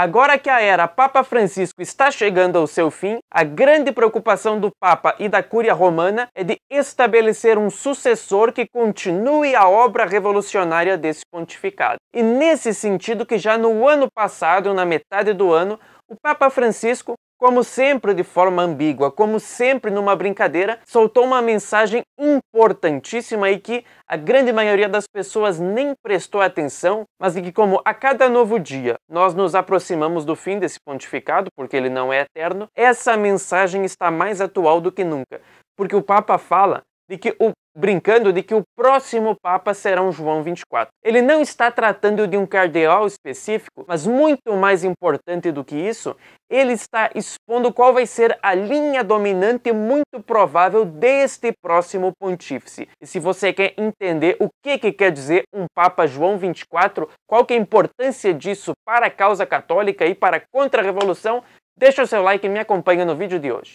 Agora que a era Papa Francisco está chegando ao seu fim, a grande preocupação do Papa e da Cúria Romana é de estabelecer um sucessor que continue a obra revolucionária desse pontificado. E nesse sentido que já no ano passado, na metade do ano, o Papa Francisco como sempre de forma ambígua, como sempre numa brincadeira, soltou uma mensagem importantíssima e que a grande maioria das pessoas nem prestou atenção, mas de que como a cada novo dia nós nos aproximamos do fim desse pontificado, porque ele não é eterno, essa mensagem está mais atual do que nunca, porque o Papa fala de que o brincando de que o próximo Papa será um João 24. Ele não está tratando de um cardeal específico, mas muito mais importante do que isso, ele está expondo qual vai ser a linha dominante muito provável deste próximo pontífice. E se você quer entender o que, que quer dizer um Papa João 24, qual que é a importância disso para a causa católica e para a contra-revolução, deixa o seu like e me acompanha no vídeo de hoje.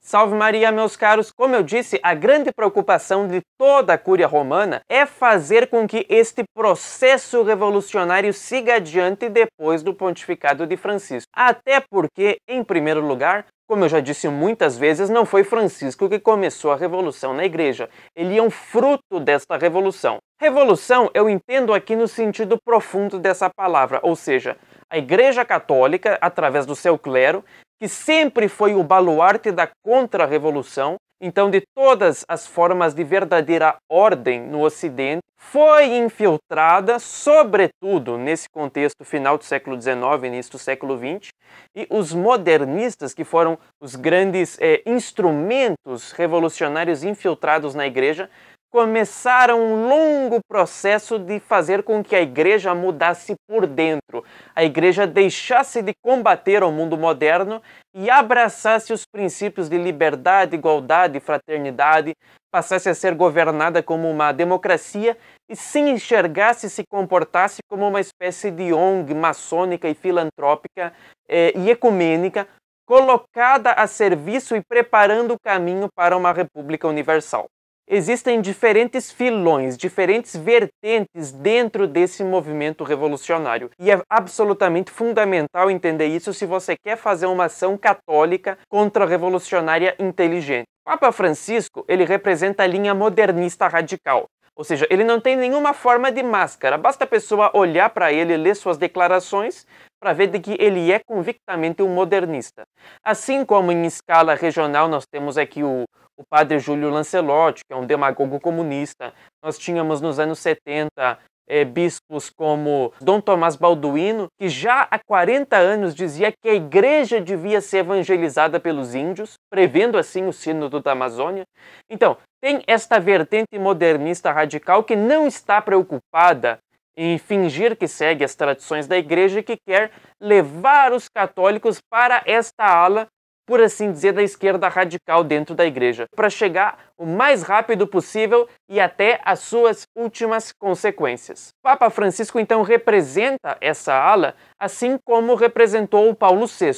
Salve Maria, meus caros! Como eu disse, a grande preocupação de toda a Cúria Romana é fazer com que este processo revolucionário siga adiante depois do pontificado de Francisco. Até porque, em primeiro lugar, como eu já disse muitas vezes, não foi Francisco que começou a revolução na igreja. Ele é um fruto desta revolução. Revolução eu entendo aqui no sentido profundo dessa palavra, ou seja, a Igreja Católica, através do seu clero, que sempre foi o baluarte da contra-revolução, então de todas as formas de verdadeira ordem no Ocidente, foi infiltrada, sobretudo nesse contexto final do século XIX, início do século XX, e os modernistas, que foram os grandes é, instrumentos revolucionários infiltrados na igreja, começaram um longo processo de fazer com que a igreja mudasse por dentro, a igreja deixasse de combater o mundo moderno e abraçasse os princípios de liberdade, igualdade, e fraternidade, passasse a ser governada como uma democracia e se enxergasse e se comportasse como uma espécie de ONG maçônica e filantrópica eh, e ecumênica colocada a serviço e preparando o caminho para uma república universal existem diferentes filões, diferentes vertentes dentro desse movimento revolucionário. E é absolutamente fundamental entender isso se você quer fazer uma ação católica contra-revolucionária inteligente. O Papa Francisco, ele representa a linha modernista radical. Ou seja, ele não tem nenhuma forma de máscara, basta a pessoa olhar para ele, ler suas declarações para ver de que ele é convictamente um modernista. Assim como em escala regional nós temos aqui o, o padre Júlio Lancelotti, que é um demagogo comunista, nós tínhamos nos anos 70 é, eh, bispos como Dom Tomás Balduino, que já há 40 anos dizia que a igreja devia ser evangelizada pelos índios, prevendo assim o sínodo da Amazônia. Então, tem esta vertente modernista radical que não está preocupada em fingir que segue as tradições da igreja e que quer levar os católicos para esta ala, por assim dizer, da esquerda radical dentro da igreja, para chegar o mais rápido possível e até as suas últimas consequências. Papa Francisco então representa essa ala, assim como representou Paulo VI,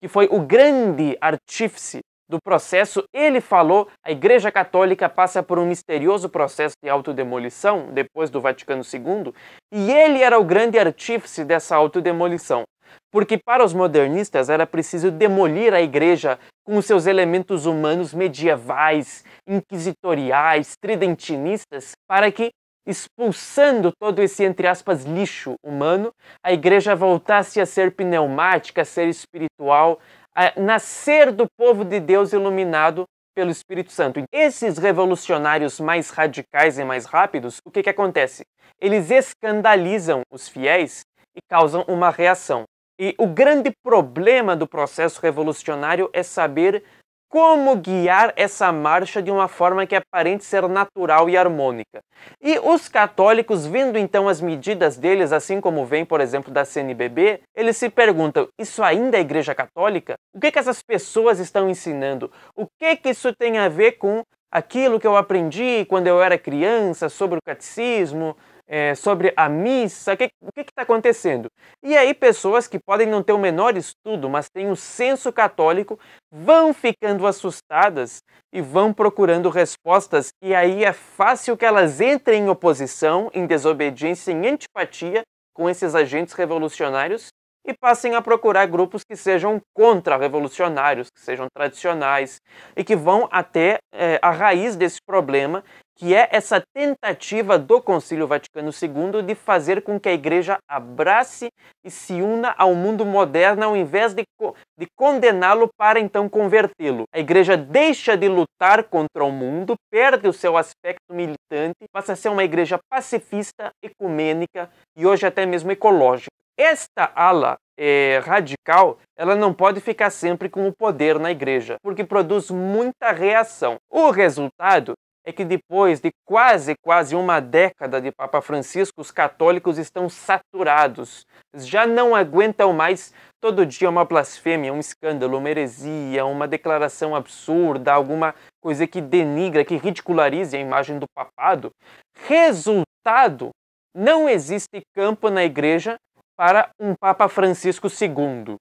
que foi o grande artífice do processo, ele falou: a Igreja Católica passa por um misterioso processo de autodemolição depois do Vaticano II, e ele era o grande artífice dessa autodemolição. Porque para os modernistas era preciso demolir a igreja com os seus elementos humanos medievais, inquisitoriais, tridentinistas, para que expulsando todo esse, entre aspas, lixo humano, a igreja voltasse a ser pneumática, a ser espiritual, nascer do povo de Deus iluminado pelo Espírito Santo. Esses revolucionários mais radicais e mais rápidos, o que, que acontece? Eles escandalizam os fiéis e causam uma reação. E o grande problema do processo revolucionário é saber como guiar essa marcha de uma forma que aparente ser natural e harmônica. E os católicos, vendo então as medidas deles, assim como vem, por exemplo, da CNBB, eles se perguntam: isso ainda é Igreja Católica? O que, que essas pessoas estão ensinando? O que, que isso tem a ver com aquilo que eu aprendi quando eu era criança sobre o catecismo, é, sobre a missa, o que está acontecendo? E aí pessoas que podem não ter o menor estudo, mas têm o um senso católico, vão ficando assustadas e vão procurando respostas, e aí é fácil que elas entrem em oposição, em desobediência, em antipatia com esses agentes revolucionários e passem a procurar grupos que sejam contra-revolucionários, que sejam tradicionais e que vão até é, a raiz desse problema, que é essa tentativa do Concílio Vaticano II de fazer com que a Igreja abrace e se una ao mundo moderno ao invés de, co de condená-lo para então convertê-lo. A Igreja deixa de lutar contra o mundo, perde o seu aspecto militante, passa a ser uma Igreja pacifista, ecumênica e hoje até mesmo ecológica. Esta ala é, radical, ela não pode ficar sempre com o poder na igreja, porque produz muita reação. O resultado é que depois de quase, quase uma década de Papa Francisco, os católicos estão saturados. Já não aguentam mais todo dia uma blasfêmia, um escândalo, uma heresia, uma declaração absurda, alguma coisa que denigra, que ridicularize a imagem do papado. Resultado: não existe campo na igreja para um Papa Francisco II,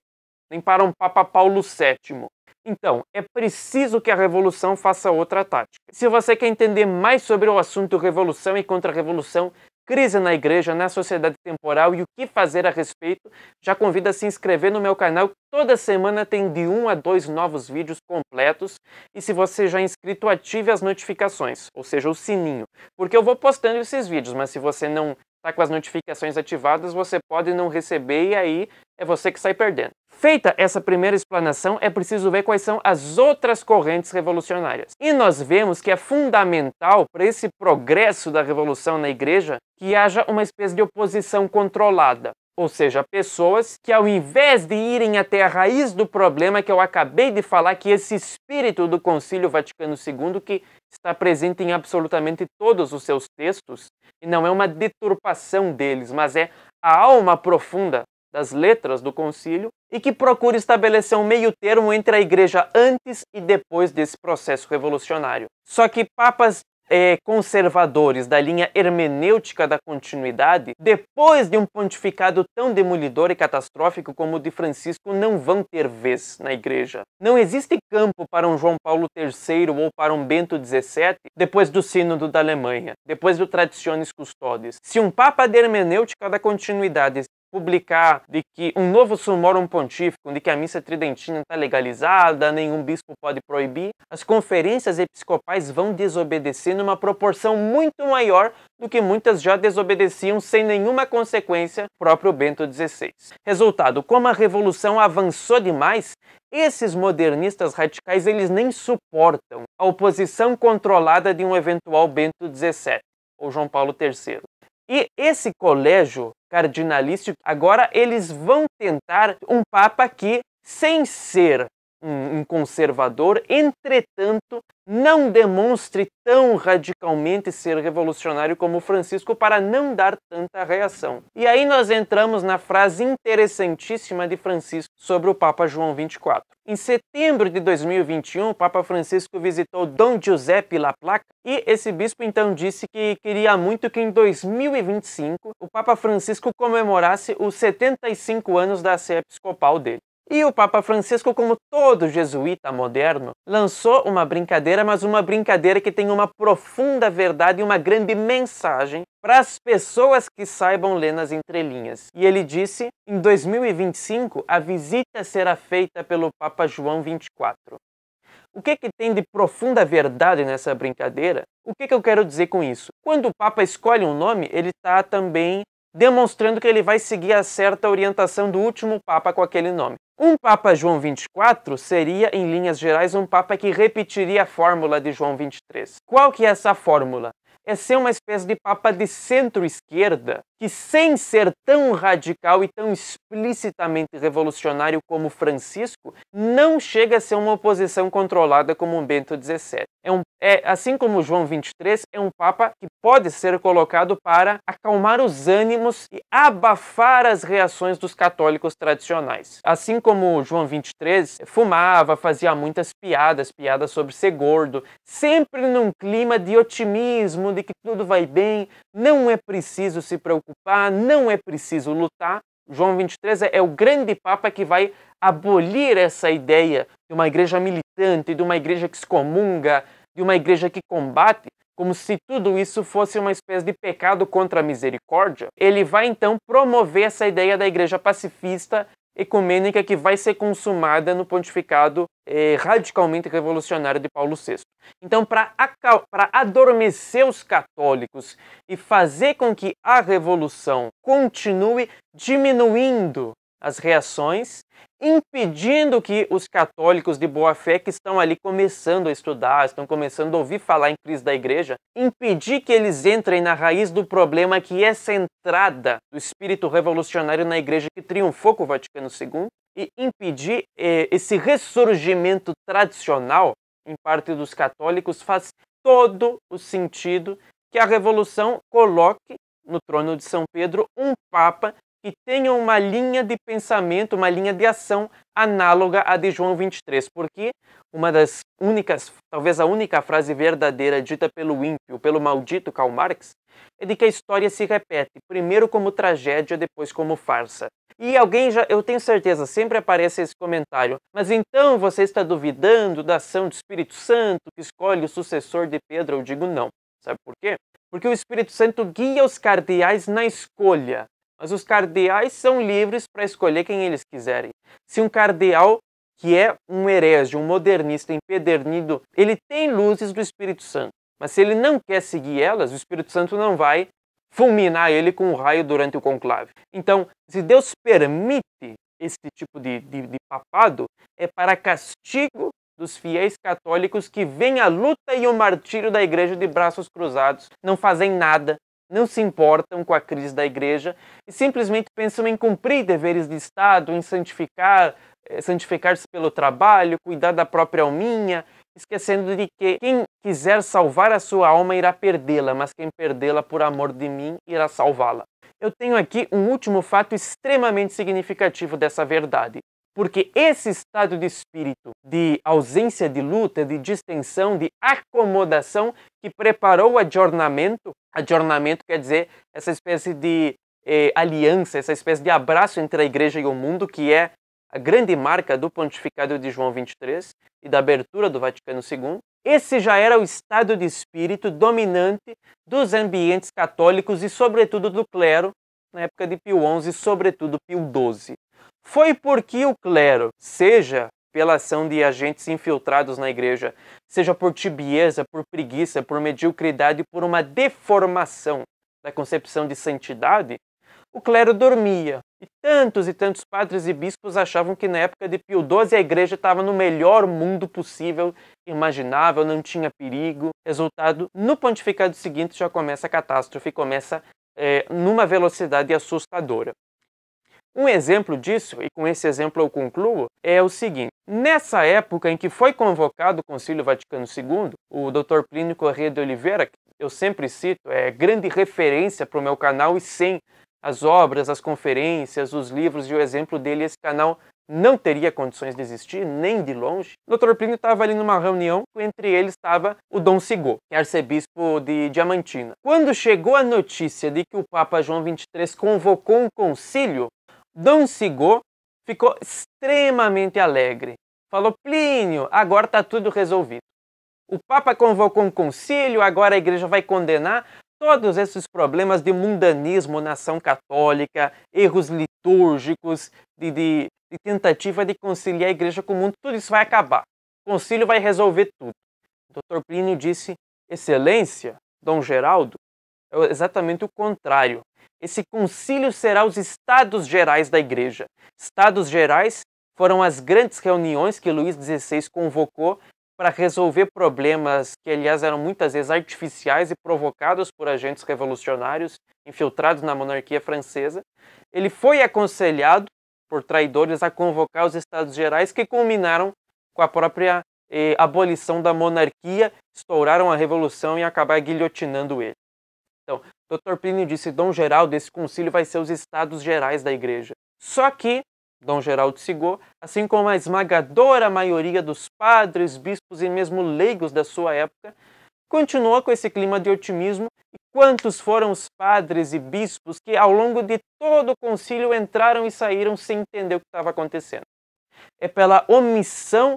nem para um Papa Paulo VII. Então, é preciso que a revolução faça outra tática. Se você quer entender mais sobre o assunto revolução e contra-revolução, crise na igreja, na sociedade temporal e o que fazer a respeito, já convido a se inscrever no meu canal. Toda semana tem de um a dois novos vídeos completos. E se você já é inscrito, ative as notificações, ou seja, o sininho, porque eu vou postando esses vídeos, mas se você não tá com as notificações ativadas, você pode não receber e aí é você que sai perdendo. Feita essa primeira explanação, é preciso ver quais são as outras correntes revolucionárias. E nós vemos que é fundamental para esse progresso da revolução na igreja que haja uma espécie de oposição controlada. Ou seja, pessoas que ao invés de irem até a raiz do problema que eu acabei de falar, que esse espírito do Concílio Vaticano II, que está presente em absolutamente todos os seus textos, e não é uma deturpação deles, mas é a alma profunda das letras do concílio e que procura estabelecer um meio termo entre a igreja antes e depois desse processo revolucionário. Só que papas é, conservadores da linha hermenêutica da continuidade, depois de um pontificado tão demolidor e catastrófico como o de Francisco, não vão ter vez na igreja. Não existe campo para um João Paulo III ou para um Bento XVII depois do Sínodo da Alemanha, depois do Traditiones Custodes. Se um Papa de hermenêutica da continuidade publicar de que um novo sumorum pontífico, de que a missa tridentina está legalizada, nenhum bispo pode proibir, as conferências episcopais vão desobedecer numa proporção muito maior do que muitas já desobedeciam sem nenhuma consequência, próprio Bento XVI. Resultado, como a revolução avançou demais, esses modernistas radicais eles nem suportam a oposição controlada de um eventual Bento XVII ou João Paulo III. E esse colégio cardinalício, agora eles vão tentar um papa que, sem ser um, conservador, entretanto, não demonstre tão radicalmente ser revolucionário como Francisco para não dar tanta reação. E aí nós entramos na frase interessantíssima de Francisco sobre o Papa João 24. Em setembro de 2021, o Papa Francisco visitou Dom Giuseppe La Placa e esse bispo então disse que queria muito que em 2025 o Papa Francisco comemorasse os 75 anos da sé episcopal dele. E o Papa Francisco, como todo jesuíta moderno, lançou uma brincadeira, mas uma brincadeira que tem uma profunda verdade e uma grande mensagem para as pessoas que saibam ler nas entrelinhas. E ele disse: em 2025, a visita será feita pelo Papa João 24. O que, que tem de profunda verdade nessa brincadeira? O que, que eu quero dizer com isso? Quando o Papa escolhe um nome, ele está também demonstrando que ele vai seguir a certa orientação do último Papa com aquele nome. Um Papa João 24 seria, em linhas gerais, um Papa que repetiria a fórmula de João 23. Qual que é essa fórmula? É ser uma espécie de Papa de centro-esquerda, que sem ser tão radical e tão explicitamente revolucionário como Francisco, não chega a ser uma oposição controlada como Bento XVI. É, um, é assim como João 23, é um Papa que pode ser colocado para acalmar os ânimos e abafar as reações dos católicos tradicionais. Assim como João 23 fumava, fazia muitas piadas, piadas sobre ser gordo, sempre num clima de otimismo, de que tudo vai bem, não é preciso se preocupar, não é preciso lutar. João 23 é, é o grande papa que vai abolir essa ideia de uma igreja militante, de uma igreja que excomunga, de uma igreja que combate, como se tudo isso fosse uma espécie de pecado contra a misericórdia, ele vai então promover essa ideia da igreja pacifista ecumênica que vai ser consumada no pontificado eh, radicalmente revolucionário de Paulo VI. Então, para adormecer os católicos e fazer com que a revolução continue diminuindo as reações, impedindo que os católicos de boa fé que estão ali começando a estudar, estão começando a ouvir falar em crise da igreja, impedir que eles entrem na raiz do problema que é essa entrada do espírito revolucionário na igreja que triunfou com o Vaticano II e impedir eh, esse ressurgimento tradicional em parte dos católicos faz todo o sentido que a revolução coloque no trono de São Pedro um papa que tenham uma linha de pensamento, uma linha de ação análoga à de João 23, porque uma das únicas, talvez a única frase verdadeira dita pelo ímpio, pelo maldito Karl Marx, é de que a história se repete, primeiro como tragédia, depois como farsa. E alguém já, eu tenho certeza, sempre aparece esse comentário. Mas então você está duvidando da ação do Espírito Santo que escolhe o sucessor de Pedro? Eu digo não. Sabe por quê? Porque o Espírito Santo guia os cardeais na escolha, mas os cardeais são livres para escolher quem eles quiserem. Se um cardeal que é um herege, um modernista empedernido, ele tem luzes do Espírito Santo, mas se ele não quer seguir elas, o Espírito Santo não vai fulminar ele com um raio durante o conclave. Então, se Deus permite esse tipo de, de, de papado, é para castigo dos fiéis católicos que veem a luta e o martírio da igreja de braços cruzados, não fazem nada, não se importam com a crise da igreja e simplesmente pensam em cumprir deveres de Estado, em santificar, eh, santificar-se pelo trabalho, cuidar da própria alminha, esquecendo de que quem quiser salvar a sua alma irá perdê-la, mas quem perdê-la por amor de mim irá salvá-la. Eu tenho aqui um último fato extremamente significativo dessa verdade. Porque esse estado de espírito, de ausência de luta, de distensão, de acomodação, que preparou o adjornamento, adjornamento quer dizer essa espécie de eh, aliança, essa espécie de abraço entre a igreja e o mundo, que é a grande marca do pontificado de João 23 e da abertura do Vaticano II, esse já era o estado de espírito dominante dos ambientes católicos e, sobretudo, do clero, na época de Pio XI e, sobretudo, Pio XII. Foi porque o clero, seja pela ação de agentes infiltrados na igreja, seja por tibieza, por preguiça, por mediocridade, por uma deformação da concepção de santidade, o clero dormia. E tantos e tantos padres e bispos achavam que na época de Pio XII a igreja estava no melhor mundo possível, imaginável, não tinha perigo. Resultado, no pontificado seguinte já começa a catástrofe, começa é, numa velocidade assustadora. Um exemplo disso, e com esse exemplo eu concluo, é o seguinte: nessa época em que foi convocado o Concílio Vaticano II, o Dr. Plínio Corrêa de Oliveira, que eu sempre cito, é grande referência para o meu canal e sem as obras, as conferências, os livros e o exemplo dele, esse canal não teria condições de existir, nem de longe. O Dr. Plínio estava ali numa reunião, entre eles estava o Dom Sigô, que é arcebispo de Diamantina. Quando chegou a notícia de que o Papa João XXIII convocou um concílio, Dom Sigô ficou extremamente alegre. Falou: Plínio, agora está tudo resolvido. O Papa convocou um concílio, agora a igreja vai condenar todos esses problemas de mundanismo na ação católica, erros litúrgicos, de, de, de tentativa de conciliar a igreja com o mundo, tudo isso vai acabar. O concílio vai resolver tudo. Doutor Dr. Plínio disse: Excelência, Dom Geraldo, é exatamente o contrário. Esse concílio será os Estados Gerais da Igreja. Estados Gerais foram as grandes reuniões que Luís XVI convocou para resolver problemas que, aliás, eram muitas vezes artificiais e provocados por agentes revolucionários infiltrados na monarquia francesa. Ele foi aconselhado por traidores a convocar os Estados Gerais, que culminaram com a própria eh, abolição da monarquia, estouraram a revolução e acabaram guilhotinando ele. Então, Dr. Plínio disse Dom Geraldo, esse concílio vai ser os estados gerais da igreja. Só que Dom Geraldo Sigô, assim como a esmagadora maioria dos padres, bispos e mesmo leigos da sua época, continuou com esse clima de otimismo e quantos foram os padres e bispos que ao longo de todo o concílio entraram e saíram sem entender o que estava acontecendo. É pela omissão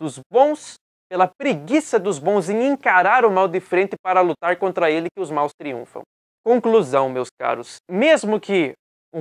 dos bons, pela preguiça dos bons em encarar o mal de frente para lutar contra ele que os maus triunfam. Conclusão, meus caros, mesmo que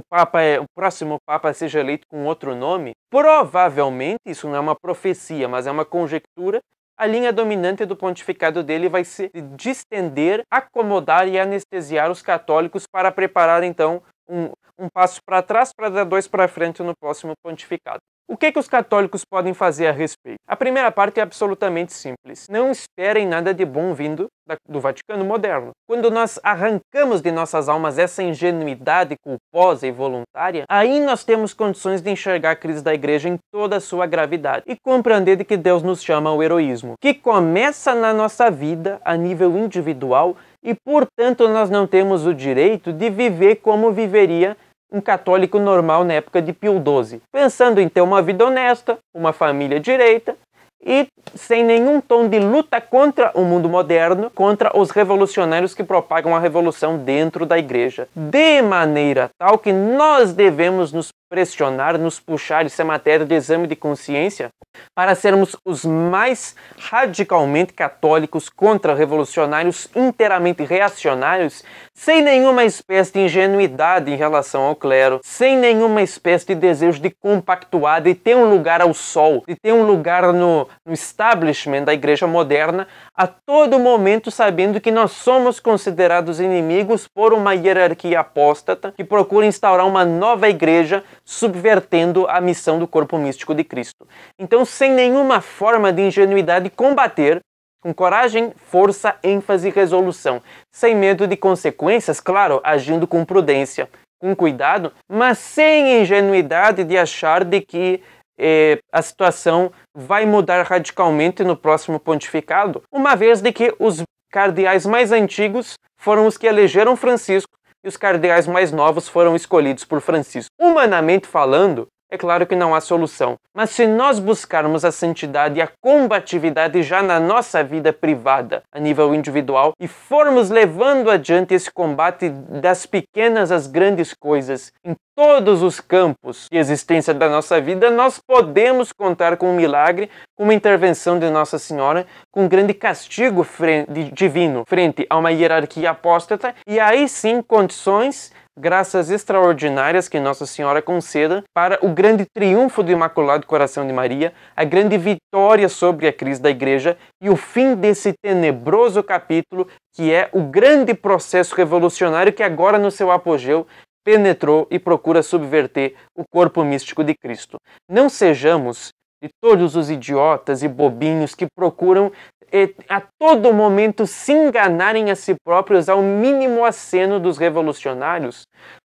papa é, o próximo papa seja eleito com outro nome, provavelmente isso não é uma profecia, mas é uma conjectura. A linha dominante do pontificado dele vai ser distender, acomodar e anestesiar os católicos para preparar então um, um passo para trás para dar dois para frente no próximo pontificado. O que, é que os católicos podem fazer a respeito? A primeira parte é absolutamente simples. Não esperem nada de bom vindo do Vaticano moderno. Quando nós arrancamos de nossas almas essa ingenuidade culposa e voluntária, aí nós temos condições de enxergar a crise da igreja em toda a sua gravidade e compreender de que Deus nos chama ao heroísmo, que começa na nossa vida a nível individual e, portanto, nós não temos o direito de viver como viveria um católico normal na época de Pio XII, pensando em ter uma vida honesta, uma família direita e sem nenhum tom de luta contra o mundo moderno, contra os revolucionários que propagam a revolução dentro da igreja. De maneira tal que nós devemos nos pressionar, nos puxar, isso é matéria de exame de consciência, para sermos os mais radicalmente católicos, contra-revolucionários, inteiramente reacionários, sem nenhuma espécie de ingenuidade em relação ao clero, sem nenhuma espécie de desejo de compactuar, de ter um lugar ao sol, de ter um lugar no, no establishment da igreja moderna, a todo momento sabendo que nós somos considerados inimigos por uma hierarquia apóstata que procura instaurar uma nova igreja subvertendo a missão do corpo místico de Cristo. Então, sem nenhuma forma de ingenuidade, combater com coragem, força, ênfase e resolução, sem medo de consequências, claro, agindo com prudência, com cuidado, mas sem ingenuidade de achar de que eh, a situação vai mudar radicalmente no próximo pontificado, uma vez de que os cardeais mais antigos foram os que elegeram Francisco e os cardeais mais novos foram escolhidos por Francisco. Humanamente falando, é claro que não há solução, mas se nós buscarmos a santidade e a combatividade já na nossa vida privada, a nível individual, e formos levando adiante esse combate das pequenas às grandes coisas, em todos os campos de existência da nossa vida, nós podemos contar com um milagre, com uma intervenção de Nossa Senhora, com um grande castigo frente, divino frente a uma hierarquia apóstata, e aí sim condições graças extraordinárias que Nossa Senhora conceda para o grande triunfo do Imaculado Coração de Maria, a grande vitória sobre a crise da Igreja e o fim desse tenebroso capítulo que é o grande processo revolucionário que agora no seu apogeu penetrou e procura subverter o corpo místico de Cristo. Não sejamos de todos os idiotas e bobinhos que procuram eh, a todo momento se enganarem a si próprios ao mínimo aceno dos revolucionários,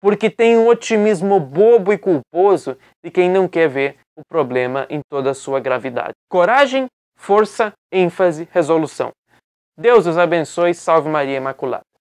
porque tem um otimismo bobo e culposo de quem não quer ver o problema em toda a sua gravidade. Coragem, força, ênfase, resolução. Deus os abençoe, salve Maria Imaculada.